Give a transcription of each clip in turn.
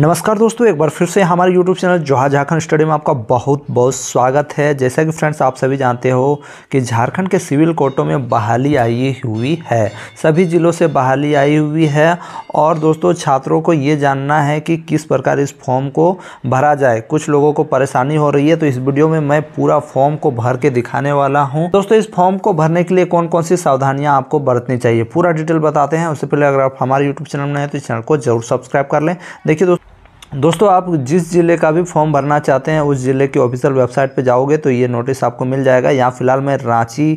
नमस्कार दोस्तों एक बार फिर से हमारे यूट्यूब चैनल जोहा झारखंड स्टडी में आपका बहुत बहुत स्वागत है जैसा कि फ्रेंड्स आप सभी जानते हो कि झारखंड के सिविल कोर्टों में बहाली आई हुई है सभी ज़िलों से बहाली आई हुई है और दोस्तों छात्रों को ये जानना है कि किस प्रकार इस फॉर्म को भरा जाए कुछ लोगों को परेशानी हो रही है तो इस वीडियो में मैं पूरा फॉर्म को भर के दिखाने वाला हूँ दोस्तों इस फॉर्म को भरने के लिए कौन कौन सी सावधानियाँ आपको बरतनी चाहिए पूरा डिटेल बताते हैं उससे पहले अगर आप हमारे यूट्यूब चैनल में हैं तो इस चैनल को जरूर सब्सक्राइब कर लें देखिए दोस्तों दोस्तों आप जिस ज़िले का भी फॉर्म भरना चाहते हैं उस ज़िले की ऑफिशियल वेबसाइट पर जाओगे तो ये नोटिस आपको मिल जाएगा यहाँ फ़िलहाल मैं रांची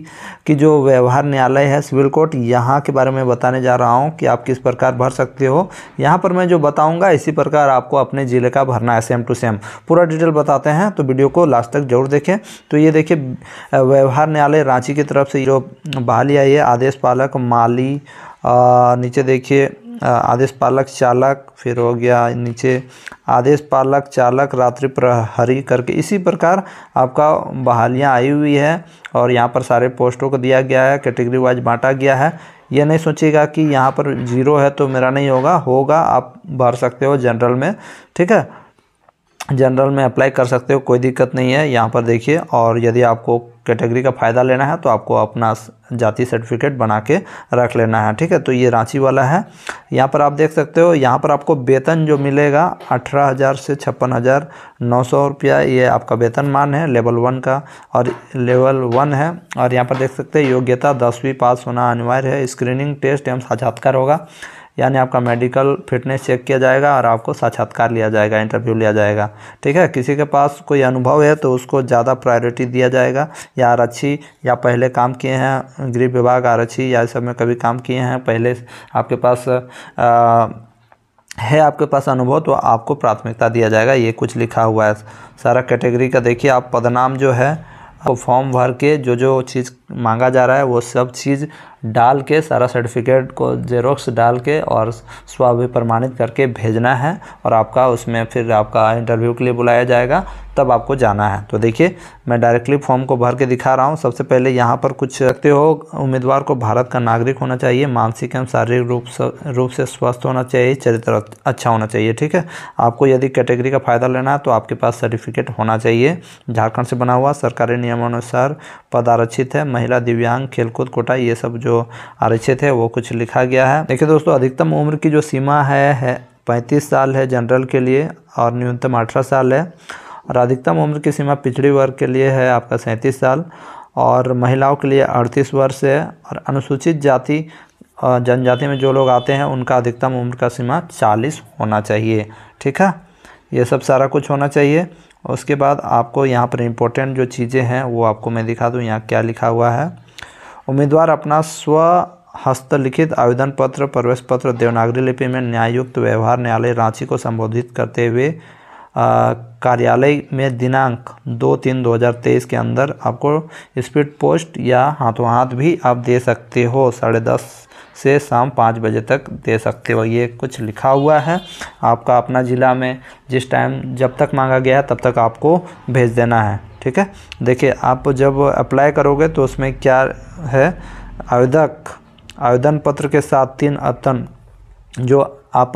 की जो व्यवहार न्यायालय है सिविल कोर्ट यहाँ के बारे में बताने जा रहा हूँ कि आप किस प्रकार भर सकते हो यहाँ पर मैं जो बताऊँगा इसी प्रकार आपको अपने ज़िले का भरना है सेम टू सेम पूरा डिटेल बताते हैं तो वीडियो को लास्ट तक जरूर देखें तो ये देखिए व्यवहार न्यायालय रांची की तरफ से जो बहाली आई है आदेश पालक माली नीचे देखिए आदेश पालक चालक फिर हो गया नीचे आदेश पालक चालक रात्रि प्रहरी करके इसी प्रकार आपका बहालियाँ आई हुई है और यहाँ पर सारे पोस्टों को दिया गया है कैटेगरी वाइज बांटा गया है यह नहीं सोचिएगा कि यहाँ पर जीरो है तो मेरा नहीं होगा होगा आप भर सकते हो जनरल में ठीक है जनरल में अप्लाई कर सकते हो कोई दिक्कत नहीं है यहाँ पर देखिए और यदि आपको कैटेगरी का फ़ायदा लेना है तो आपको अपना जाति सर्टिफिकेट बना के रख लेना है ठीक है तो ये रांची वाला है यहाँ पर आप देख सकते हो यहाँ पर आपको वेतन जो मिलेगा अठारह हज़ार से छप्पन हज़ार नौ सौ रुपया ये आपका वेतन मान है लेवल वन का और लेवल वन है और यहाँ पर देख सकते हैं योग्यता दसवीं पास होना अनिवार्य है स्क्रीनिंग टेस्ट एवं साक्षात्कार होगा यानी आपका मेडिकल फिटनेस चेक किया जाएगा और आपको साक्षात्कार लिया जाएगा इंटरव्यू लिया जाएगा ठीक है किसी के पास कोई अनुभव है तो उसको ज़्यादा प्रायोरिटी दिया जाएगा या आरक्षी या पहले काम किए हैं गृह विभाग आरक्षी या सब में कभी काम किए हैं पहले आपके पास आ, है आपके पास अनुभव तो आपको प्राथमिकता दिया जाएगा ये कुछ लिखा हुआ है सारा कैटेगरी का देखिए आप पदनाम जो है फॉर्म भर के जो जो चीज़ मांगा जा रहा है वो सब चीज़ डाल के सारा सर्टिफिकेट को जेरोक्स डाल के और स्वाभि प्रमाणित करके भेजना है और आपका उसमें फिर आपका इंटरव्यू के लिए बुलाया जाएगा तब आपको जाना है तो देखिए मैं डायरेक्टली फॉर्म को भर के दिखा रहा हूँ सबसे पहले यहाँ पर कुछ रखते हो उम्मीदवार को भारत का नागरिक होना चाहिए मानसिक एवं शारीरिक रूप से रूप से स्वस्थ होना चाहिए चरित्र अच्छा होना चाहिए ठीक है आपको यदि कैटेगरी का फ़ायदा लेना है तो आपके पास सर्टिफिकेट होना चाहिए झारखंड से बना हुआ सरकारी नियमानुसार पद आरक्षित है महिला दिव्यांग खेलकूद कोटा ये सब जो जो आरक्षित है वो कुछ लिखा गया है देखिए दोस्तों अधिकतम उम्र की जो सीमा है, है पैंतीस साल है जनरल के लिए और न्यूनतम अठारह साल है और अधिकतम उम्र की सीमा पिछड़ी वर्ग के लिए है आपका सैंतीस साल और महिलाओं के लिए अड़तीस वर्ष है और अनुसूचित जाति जनजाति में जो लोग आते हैं उनका अधिकतम उम्र का सीमा चालीस होना चाहिए ठीक है ये सब सारा कुछ होना चाहिए उसके बाद आपको यहाँ पर इम्पोर्टेंट जो चीज़ें हैं वो आपको मैं दिखा दूँ यहाँ क्या लिखा हुआ है उम्मीदवार अपना स्व हस्तलिखित आवेदन पत्र प्रवेश पत्र देवनागरी लिपि में न्यायुक्त व्यवहार न्यायालय रांची को संबोधित करते हुए कार्यालय में दिनांक दो तीन दो हज़ार तेईस के अंदर आपको स्पीड पोस्ट या हाथों हाथ भी आप दे सकते हो साढ़े दस से शाम पाँच बजे तक दे सकते हो ये कुछ लिखा हुआ है आपका अपना ज़िला में जिस टाइम जब तक मांगा गया है तब तक आपको भेज देना है ठीक है देखिए आप जब अप्लाई करोगे तो उसमें क्या है आवेदक आवेदन पत्र के साथ तीन अतन जो आप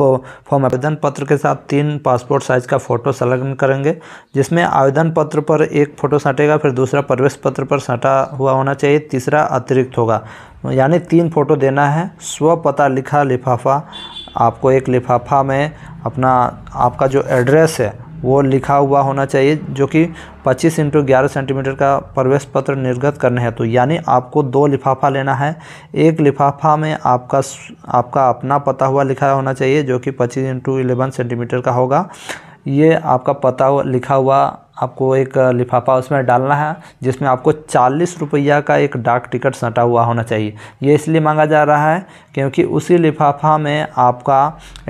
फॉर्म आवेदन पत्र के साथ तीन पासपोर्ट साइज का फ़ोटो संलग्न करेंगे जिसमें आवेदन पत्र पर एक फ़ोटो सटेगा फिर दूसरा प्रवेश पत्र पर सटा हुआ होना चाहिए तीसरा अतिरिक्त होगा यानी तीन फ़ोटो देना है स्व पता लिखा लिफाफा आपको एक लिफाफा में अपना आपका जो एड्रेस है वो लिखा हुआ होना चाहिए जो कि 25 इंटू ग्यारह सेंटीमीटर का प्रवेश पत्र निर्गत करने हैं तो, यानी आपको दो लिफाफा लेना है एक लिफाफा में आपका आपका अपना पता हुआ लिखा होना चाहिए जो कि 25 इंटू इलेवन सेंटीमीटर का होगा ये आपका पता हुआ लिखा हुआ आपको एक लिफाफा उसमें डालना है जिसमें आपको चालीस रुपया का एक डाक टिकट सटा हुआ होना चाहिए ये इसलिए मांगा जा रहा है क्योंकि उसी लिफाफा में आपका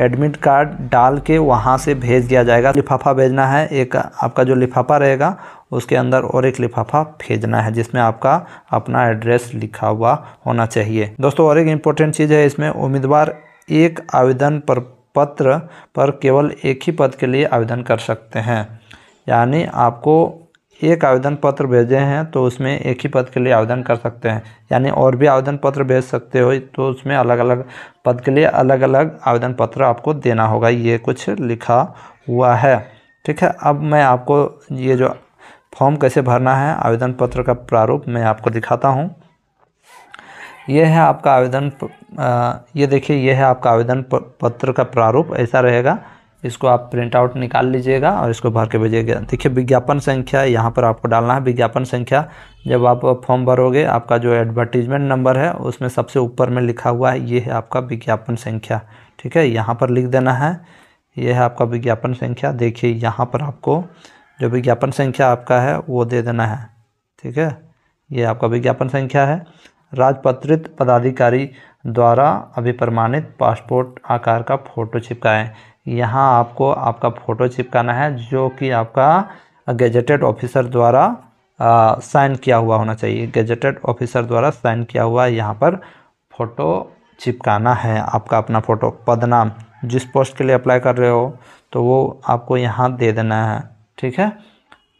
एडमिट कार्ड डाल के वहाँ से भेज दिया जाएगा लिफाफा भेजना है एक आपका जो लिफाफा रहेगा उसके अंदर और एक लिफाफा भेजना है जिसमें आपका अपना एड्रेस लिखा हुआ होना चाहिए दोस्तों और एक इम्पोर्टेंट चीज़ है इसमें उम्मीदवार एक आवेदन पर पत्र पर केवल एक ही पद के लिए आवेदन कर सकते हैं यानी आपको एक आवेदन पत्र भेजे हैं तो उसमें एक ही पद के लिए आवेदन कर सकते हैं यानी और भी आवेदन पत्र भेज सकते हो तो उसमें अलग अलग पद के लिए अलग अलग आवेदन पत्र आपको देना होगा ये कुछ लिखा हुआ है ठीक है अब मैं आपको ये जो फॉर्म कैसे भरना है आवेदन पत्र का प्रारूप मैं आपको दिखाता हूँ ये है आपका आवेदन ये देखिए ये है आपका आवेदन पत्र का प्रारूप ऐसा रहेगा इसको आप प्रिंट आउट निकाल लीजिएगा और इसको भर के भेजिएगा देखिए विज्ञापन संख्या यहाँ पर आपको डालना है विज्ञापन संख्या जब आप फॉर्म भरोगे आपका जो एडवर्टीजमेंट नंबर है उसमें सबसे ऊपर में लिखा हुआ है ये है आपका विज्ञापन संख्या ठीक है यहाँ पर लिख देना है ये है आपका विज्ञापन संख्या देखिए यहाँ पर आपको जो विज्ञापन संख्या आपका है वो दे देना है ठीक है ये आपका विज्ञापन संख्या है राजपत्रित पदाधिकारी द्वारा अभिप्रमाणित पासपोर्ट आकार का फोटो छिपकाएँ यहाँ आपको आपका फ़ोटो चिपकाना है जो कि आपका गेजेटेड ऑफिसर द्वारा साइन किया हुआ होना चाहिए गेजेटेड ऑफिसर द्वारा साइन किया हुआ यहाँ पर फ़ोटो चिपकाना है आपका अपना फ़ोटो पदनाम जिस पोस्ट के लिए अप्लाई कर रहे हो तो वो आपको यहाँ दे देना है ठीक है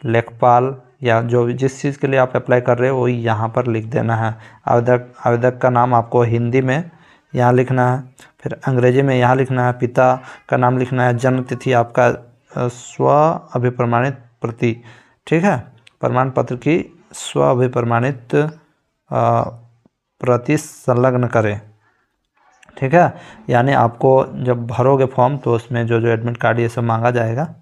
लेखपाल या जो जिस चीज़ के लिए आप अप्लाई कर रहे हो वही यहाँ पर लिख देना है आवेदक आवेदक का नाम आपको हिंदी में यहाँ लिखना है फिर अंग्रेजी में यहाँ लिखना है पिता का नाम लिखना है जन्म तिथि आपका स्व अभिप्रमाणित प्रति ठीक है प्रमाण पत्र की स्व अभिप्रमाणित प्रति संलग्न करें ठीक है यानी आपको जब भरोगे फॉर्म तो उसमें जो जो एडमिट कार्ड ये सब मांगा जाएगा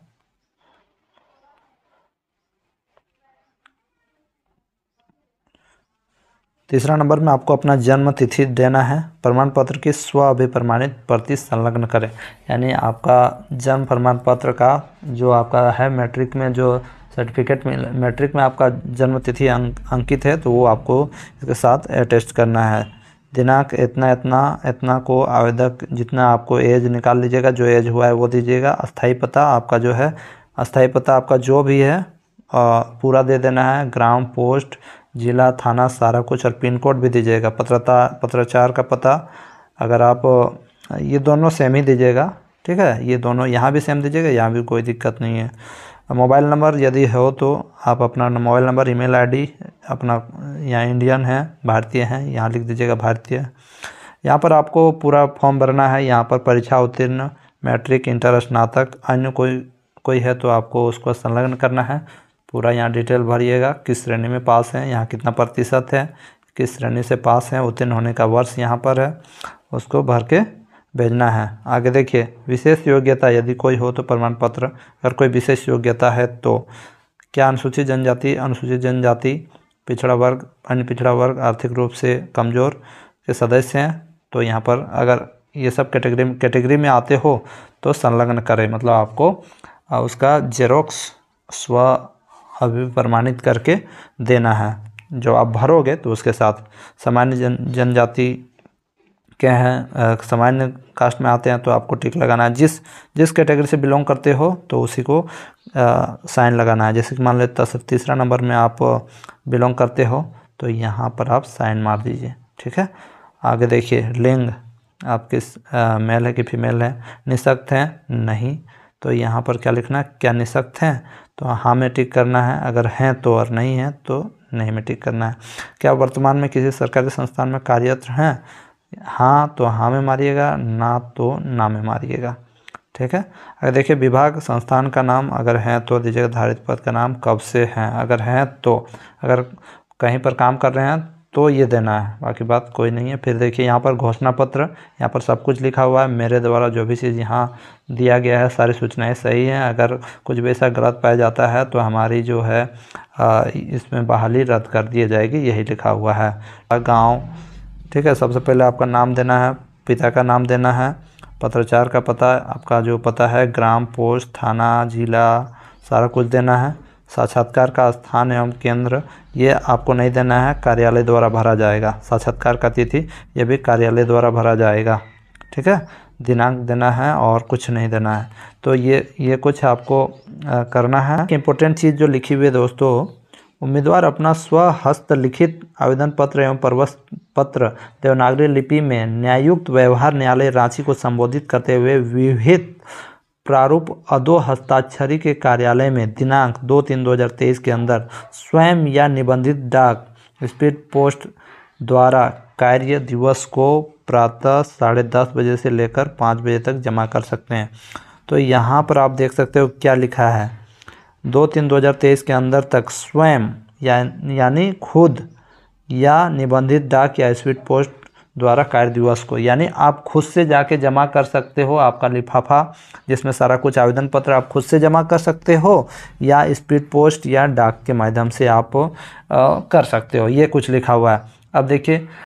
तीसरा नंबर में आपको अपना जन्म तिथि देना है प्रमाण पत्र की स्व अभिप्रमाणित प्रति संलग्न करें यानी आपका जन्म प्रमाण पत्र का जो आपका है मैट्रिक में जो सर्टिफिकेट में मैट्रिक में आपका जन्म तिथि अंक, अंकित है तो वो आपको इसके साथ अटेस्ट करना है दिनांक इतना इतना इतना को आवेदक जितना आपको एज निकाल लीजिएगा जो एज हुआ है वो दीजिएगा अस्थाई पता आपका जो है अस्थाई पता आपका जो भी है पूरा दे देना है ग्राम पोस्ट ज़िला थाना सारा कुछ और पिन कोड भी दीजिएगा पत्रता पत्राचार का पता अगर आप ये दोनों सेम ही दीजिएगा ठीक है ये दोनों यहाँ भी सेम दीजिएगा यहाँ भी कोई दिक्कत नहीं है मोबाइल नंबर यदि हो तो आप अपना मोबाइल नंबर ईमेल आईडी अपना यहाँ इंडियन है भारतीय हैं यहाँ लिख दीजिएगा भारतीय यहाँ पर आपको पूरा फॉर्म भरना है यहाँ पर परीक्षा उत्तीर्ण मैट्रिक इंटर स्नातक अन्य कोई कोई है तो आपको उसको संलग्न करना है पूरा यहाँ डिटेल भरिएगा किस श्रेणी में पास हैं यहाँ कितना प्रतिशत है किस श्रेणी से पास हैं उत्तीर्ण होने का वर्ष यहाँ पर है उसको भर के भेजना है आगे देखिए विशेष योग्यता यदि कोई हो तो प्रमाण पत्र अगर कोई विशेष योग्यता है तो क्या अनुसूचित जनजाति अनुसूचित जनजाति पिछड़ा वर्ग अन्य पिछड़ा वर्ग आर्थिक रूप से कमज़ोर के सदस्य हैं तो यहाँ पर अगर ये सब कैटेगरी कैटेगरी में आते हो तो संलग्न करें मतलब आपको उसका जेरोक्स स्व अभी प्रमाणित करके देना है जो आप भरोगे तो उसके साथ सामान्य जन जनजाति के हैं सामान्य कास्ट में आते हैं तो आपको टिक लगाना है जिस जिस कैटेगरी से बिलोंग करते हो तो उसी को साइन लगाना है जैसे कि मान लेते सिर्फ तीसरा नंबर में आप बिलोंग करते हो तो यहाँ पर आप साइन मार दीजिए ठीक है आगे देखिए लिंग आप किस मेल है कि फीमेल है निशक्त हैं नहीं तो यहाँ पर क्या लिखना है क्या निशक्त हैं तो हाँ में टिक करना है अगर हैं तो और नहीं हैं तो नहीं में टिक करना है क्या वर्तमान में किसी सरकारी संस्थान में कार्यरत हैं हाँ तो हाँ में मारिएगा ना तो ना में मारिएगा ठीक है अगर देखिए विभाग संस्थान का नाम अगर है तो दीजिएगा धारित पद का नाम कब से है अगर है तो अगर कहीं पर काम कर रहे हैं तो ये देना है बाकी बात कोई नहीं है फिर देखिए यहाँ पर घोषणा पत्र यहाँ पर सब कुछ लिखा हुआ है मेरे द्वारा जो भी चीज़ यहाँ दिया गया है सारी सूचनाएं सही हैं अगर कुछ भी ऐसा गलत पाया जाता है तो हमारी जो है इसमें बहाली रद्द कर दी जाएगी यही लिखा हुआ है गाँव ठीक है सबसे पहले आपका नाम देना है पिता का नाम देना है पत्रचार का पता आपका जो पता है ग्राम पोस्ट थाना जिला सारा कुछ देना है साक्षात्कार का स्थान एवं केंद्र ये आपको नहीं देना है कार्यालय द्वारा भरा जाएगा साक्षात्कार का तिथि ये भी कार्यालय द्वारा भरा जाएगा ठीक है दिनांक देना है और कुछ नहीं देना है तो ये ये कुछ आपको आ, करना है इम्पोर्टेंट चीज़ जो लिखी हुई है दोस्तों उम्मीदवार अपना स्वहस्त लिखित आवेदन पत्र एवं प्रवस पत्र देवनागरी लिपि में न्यायुक्त व्यवहार न्यायालय रांची को संबोधित करते हुए विहित प्रारूप अधो हस्ताक्षरी के कार्यालय में दिनांक दो तीन दो हज़ार तेईस के अंदर स्वयं या निबंधित डाक स्पीड पोस्ट द्वारा कार्य दिवस को प्रातः साढ़े दस बजे से लेकर पाँच बजे तक जमा कर सकते हैं तो यहाँ पर आप देख सकते हो क्या लिखा है दो तीन दो हज़ार तेईस के अंदर तक स्वयं या यानी खुद या निबंधित डाक या स्पीड पोस्ट द्वारा कार्य दिवस को यानी आप खुद से जाके जमा कर सकते हो आपका लिफाफा जिसमें सारा कुछ आवेदन पत्र आप खुद से जमा कर सकते हो या स्पीड पोस्ट या डाक के माध्यम से आप आ, कर सकते हो ये कुछ लिखा हुआ है अब देखिए